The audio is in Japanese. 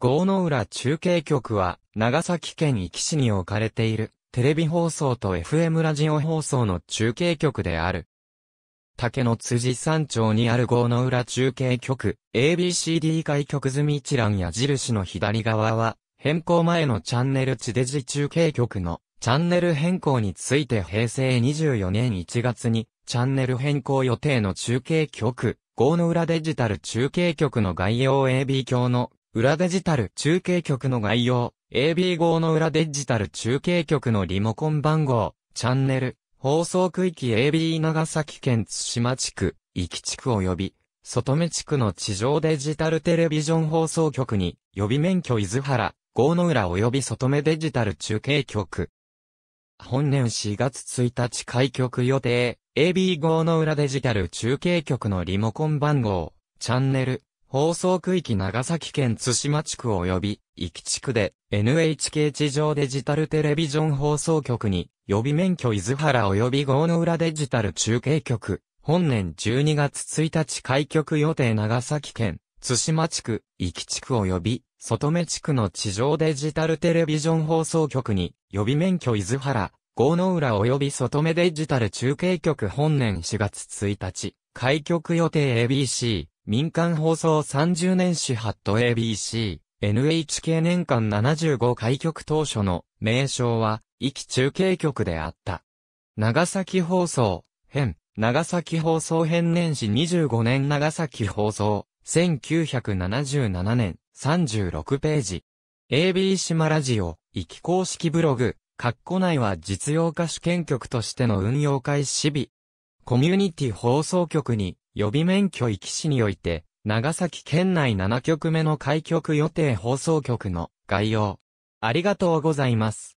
郷の浦中継局は、長崎県壱岐市に置かれている、テレビ放送と FM ラジオ放送の中継局である。竹の辻山頂にある郷の浦中継局、ABCD 開局済み一覧矢印の左側は、変更前のチャンネル地デジ中継局のチャンネル変更について平成24年1月にチャンネル変更予定の中継局、郷の浦デジタル中継局の概要 AB 教の裏デジタル中継局の概要、AB5 の裏デジタル中継局のリモコン番号、チャンネル、放送区域 AB 長崎県津島地区、壱岐地区及び、外目地区の地上デジタルテレビジョン放送局に、予備免許伊豆原、郷の浦及び外目デジタル中継局。本年4月1日開局予定、AB5 の裏デジタル中継局のリモコン番号、チャンネル、放送区域長崎県津島地区及び、壱岐地区で NHK 地上デジタルテレビジョン放送局に、予備免許伊豆原及び郷の浦デジタル中継局、本年12月1日開局予定長崎県、津島地区、壱岐地区及び、外目地区の地上デジタルテレビジョン放送局に、予備免許伊豆原、郷の浦及び外目デジタル中継局本年4月1日、開局予定 ABC、民間放送30年史ハット ABC、NHK 年間75開局当初の名称は、域中継局であった。長崎放送、編、長崎放送編年史25年長崎放送、1977年、36ページ。AB 島ラジオ、域公式ブログ、括弧内は実用化試験局としての運用開始日。コミュニティ放送局に予備免許遺棄市において、長崎県内7局目の開局予定放送局の概要。ありがとうございます。